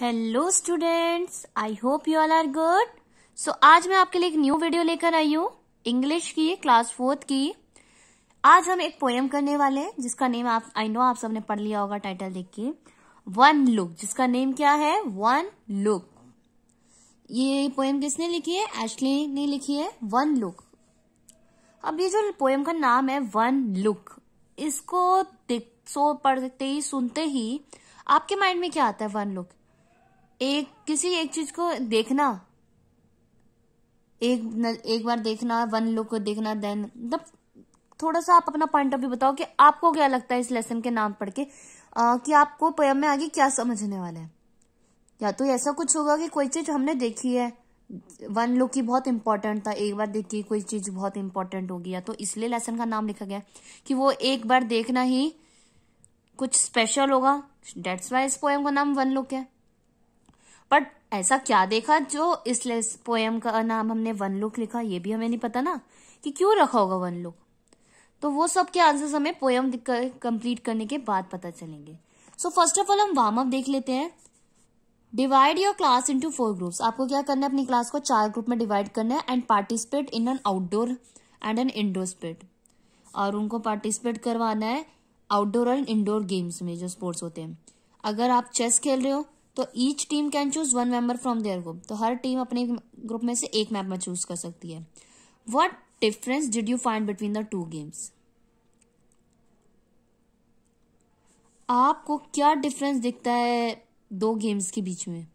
Hello students I hope you all are good so आज मैं आपके लिए एक न्यू वीडियो लेकर आई हूँ इंग्लिश की क्लास फोर्थ की आज हम एक पोएम करने वाले हैं जिसका नेम आप आई नो आप सबने पढ़ लिया होगा टाइटल देख के वन लुक जिसका नेम क्या है वन लुक ये पोएम किसने लिखी है एशली ने लिखी है वन लुक अब ये जो पोएम का नाम है वन लुक इसको सो पढ़ते ही सुनते ही आपके माइंड में क्या आता है वन लुक एक किसी एक चीज को देखना एक न, एक बार देखना वन लुक देखना देन मतलब थोड़ा सा आप अपना पॉइंट ऑफ व्यू बताओ कि आपको क्या लगता है इस लेसन के नाम पढ़ के आ, कि आपको पोयम में आगे क्या समझने वाला है या तो ऐसा कुछ होगा कि कोई चीज हमने देखी है वन लुक ही बहुत इंपॉर्टेंट था एक बार देखी कोई चीज बहुत इंपॉर्टेंट होगी या तो इसलिए लेसन का नाम लिखा गया कि वो एक बार देखना ही कुछ स्पेशल होगा डेट्स वाई इस पोएम का नाम वन लुक है बट ऐसा क्या देखा जो इस पोएम का नाम हमने वन लुक लिखा ये भी हमें नहीं पता ना कि क्यों रखा होगा वन लुक तो वो सब के आंसर हमें पोएम कंप्लीट करने के बाद पता चलेंगे सो फर्स्ट ऑफ ऑल हम वार्म अप देख लेते हैं divide your class into four groups आपको क्या करना है अपनी क्लास को चार ग्रुप में डिवाइड करना है and participate in an outdoor and an indoor sport और उनको पार्टिसिपेट करवाना है आउटडोर और इनडोर गेम्स में जो स्पोर्ट्स होते हैं अगर आप चेस खेल रहे हो तो each team can choose one member from their group तो हर टीम अपने ग्रुप में से एक मेंबर चूज कर सकती है what difference did you find between the two games आपको क्या डिफरेंस दिखता है दो गेम्स के बीच में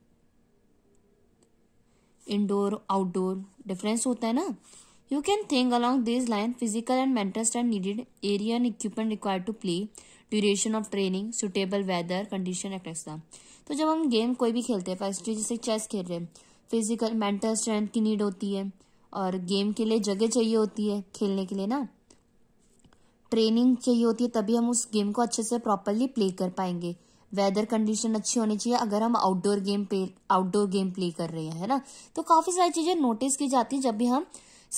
इंडोर आउटडोर डिफरेंस होता है ना you can think along this line physical and mental strength needed area and equipment required to play duration of training suitable weather condition etcetera तो जब हम गेम कोई भी खेलते हैं फर्स्टली जैसे चेस खेल रहे हैं फिजिकल मेंटल स्ट्रेंथ की नीड होती है और गेम के लिए जगह चाहिए होती है खेलने के लिए ना ट्रेनिंग चाहिए होती है तभी हम उस गेम को अच्छे से प्रॉपरली प्ले कर पाएंगे वेदर कंडीशन अच्छी होनी चाहिए अगर हम outdoor game play outdoor game play कर रहे हैं है ना तो काफ़ी सारी चीज़ें नोटिस की जाती है जब भी हम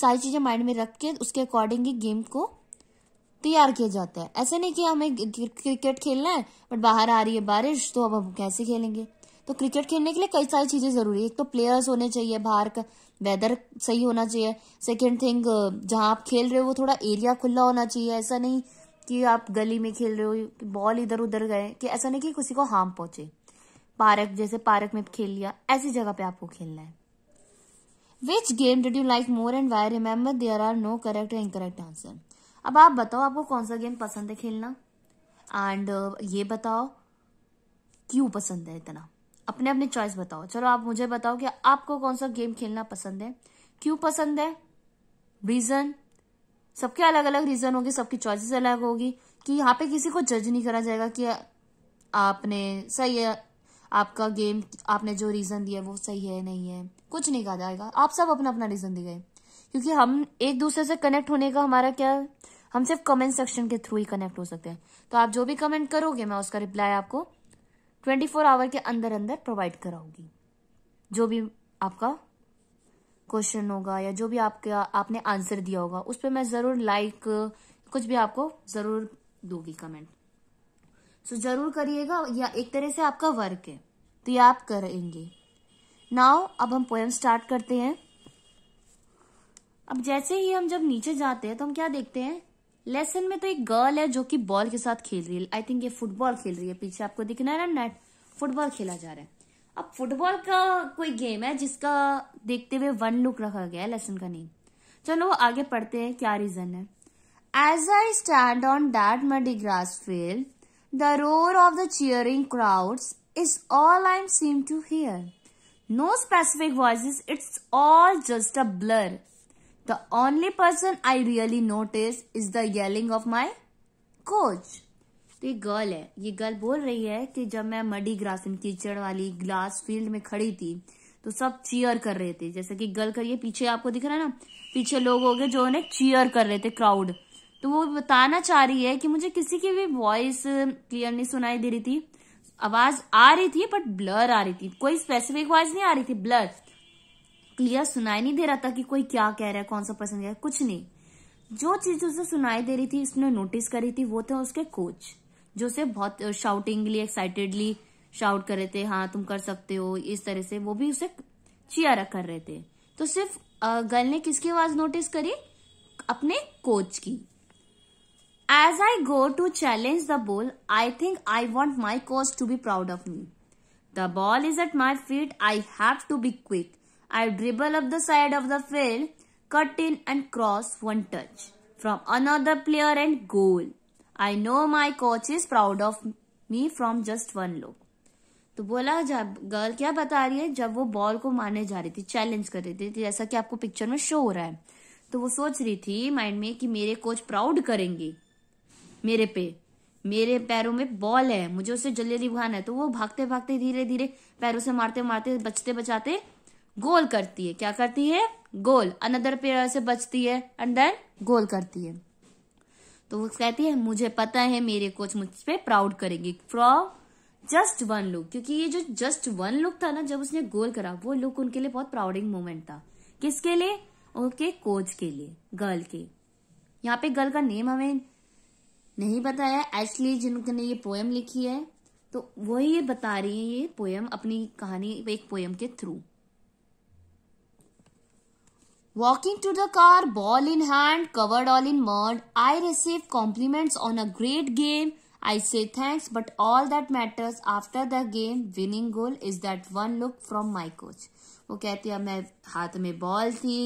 सारी चीज़ें माइंड में रख के उसके अकॉर्डिंग ही गेम को तैयार किए जाते हैं ऐसे नहीं कि हमें क्रिकेट खेलना है बट बाहर आ रही है बारिश तो अब हम कैसे खेलेंगे तो क्रिकेट खेलने के लिए कई सारी चीज़ें ज़रूरी है एक तो प्लेयर्स होने चाहिए बाहर का वेदर सही होना चाहिए सेकेंड थिंग जहाँ आप खेल रहे हो वो थोड़ा एरिया खुला होना चाहिए ऐसा नहीं कि आप गली में खेल रहे हो बॉल इधर उधर गए कि ऐसा नहीं कि किसी को हार्म पहुंचे पार्क जैसे पार्क में खेल लिया ऐसी जगह पे आपको खेलना है which game did you like more and why remember there are no correct and incorrect answer अब आप बताओ आपको कौन सा गेम पसंद है खेलना एंड uh, ये बताओ क्यों पसंद है इतना अपने अपने चॉइस बताओ चलो आप मुझे बताओ कि आपको कौन सा गेम खेलना पसंद है क्यों पसंद है रीजन सबके अलग अलग रीजन होगी सबकी चॉइसेस अलग होगी कि यहाँ पे किसी को जज नहीं करा जाएगा कि आपने सही है आपका गेम आपने जो रीजन दिया वो सही है नहीं है कुछ नहीं कहा जाएगा आप सब अपना अपना रीजन दिए क्योंकि हम एक दूसरे से कनेक्ट होने का हमारा क्या हम सिर्फ कमेंट सेक्शन के थ्रू ही कनेक्ट हो सकते हैं तो आप जो भी कमेंट करोगे मैं उसका रिप्लाई आपको 24 फोर आवर के अंदर अंदर प्रोवाइड कराऊंगी जो भी आपका क्वेश्चन होगा या जो भी आपका आपने आंसर दिया होगा उस पर मैं ज़रूर लाइक कुछ भी आपको ज़रूर दूंगी कमेंट सो so, ज़रूर करिएगा या एक तरह से आपका वर्क है तो ये आप करेंगे नाउ अब हम पोएम स्टार्ट करते हैं अब जैसे ही हम जब नीचे जाते हैं तो हम क्या देखते हैं लेसन में तो एक गर्ल है जो कि बॉल के साथ खेल रही है आई थिंक ये फुटबॉल खेल रही है पीछे आपको दिखना है ना नेट फुटबॉल खेला जा रहा है अब फुटबॉल का कोई गेम है जिसका देखते हुए वन लुक रखा गया है लेसन का नेम चलो आगे पढ़ते हैं क्या रीजन है I stand on on that grass grass the roar of the the crowd is all I am seem to hear no specific voice it's all just a blur The only person I really notice is the yelling of my coach. तो ये girl है ये girl बोल रही है कि जब मैं मडी ग्रास कीचड़ वाली ग्लास फील्ड में खड़ी थी तो सब चीयर कर रहे थे जैसे कि गर्ल करिए पीछे आपको दिख रहा है ना पीछे लोग हो गए जो उन्हें चीयर कर रहे थे क्राउड तो वो बताना चाह रही है कि मुझे किसी की भी वॉइस क्लियर नहीं सुनाई दे रही थी आवाज आ रही थी बट ब्लर आ रही थी कोई स्पेसिफिक वॉइस नहीं आ रही थी ब्लर क्लियर सुनाई नहीं दे रहा था कि कोई क्या कह रहा है कौन सा पर्सन कह रहा है कुछ नहीं जो चीज उसे सुनाई दे रही थी उसने नोटिस करी थी वो थे उसके कोच जो उसे बहुत शाउटिंगली एक्साइटेडली शाउट कर रहे थे हाँ तुम कर सकते हो इस तरह से वो भी उसे रख कर रहे थे तो सिर्फ गर्ल ने किसकी आवाज नोटिस करी अपने कोच की as I go to challenge the ball I think I want my coach to be proud of me the ball is at my feet I have to be quick I dribble up the side of the field, cut in and cross one touch from another player and goal. I know my coach is proud of me from just one look. तो बोला जब girl क्या बता रही है जब वो ball को मारने जा रही थी चैलेंज कर रही थी जैसा कि आपको पिक्चर में शो हो रहा है तो वो सोच रही थी माइंड में कि मेरे कोच प्राउड करेंगे मेरे पे मेरे पैरों में बॉल है मुझे उसे जल्दी दिखाना है तो वो भागते भागते धीरे धीरे पैरों से मारते मारते बचते बचाते गोल करती है क्या करती है गोल अनदर पेयर से बचती है एंड देन गोल करती है तो वो कहती है मुझे पता है मेरे कोच मुझ पर प्राउड करेंगे फ्रॉम जस्ट वन लुक क्योंकि ये जो जस्ट वन लुक था ना जब उसने गोल करा वो लुक उनके लिए बहुत प्राउडिंग मोमेंट था किसके लिए उनके कोच के लिए गर्ल के यहाँ पे गर्ल का नेम हमें नहीं बताया एक्चुअली जिनने ये पोएम लिखी है तो वही ये बता रही है ये पोएम अपनी कहानी एक पोएम के through Walking to the car, ball in hand, covered all in mud, I receive compliments on a great game. I say thanks, but all that matters after the game, winning goal is that one look from my coach. वो कहती है मैं हाथ में ball थी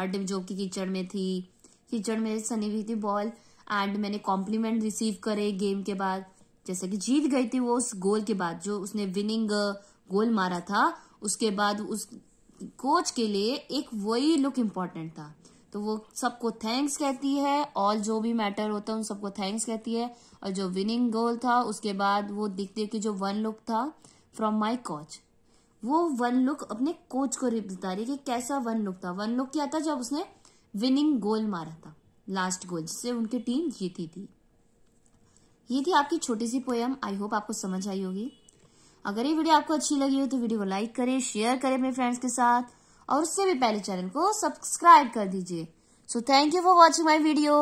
mud जो कि कीचड़ में थी कीचड़ में सनी हुई थी बॉल एंड मैंने कॉम्प्लीमेंट रिसीव करे गेम के बाद जैसे कि जीत गई थी वो उस गोल के बाद जो उसने विनिंग गोल मारा था उसके बाद उस कोच के लिए एक वही लुक इम्पोर्टेंट था तो वो सबको थैंक्स कहती है और जो भी मैटर होता है उन सबको थैंक्स कहती है और जो विनिंग गोल था उसके बाद वो दिखते कि जो वन लुक था फ्रॉम माय कोच वो वन लुक अपने कोच को बता रही कि कैसा वन लुक था वन लुक क्या था जब उसने विनिंग गोल मारा था लास्ट गोल जिससे उनकी टीम जीती थी ये थी आपकी छोटी सी पोयम आई होप आपको समझ आई होगी अगर ये वीडियो आपको अच्छी लगी हो तो वीडियो को लाइक करें शेयर करें अपने फ्रेंड्स के साथ और उससे भी पहले चैनल को सब्सक्राइब कर दीजिए so thank you for watching my video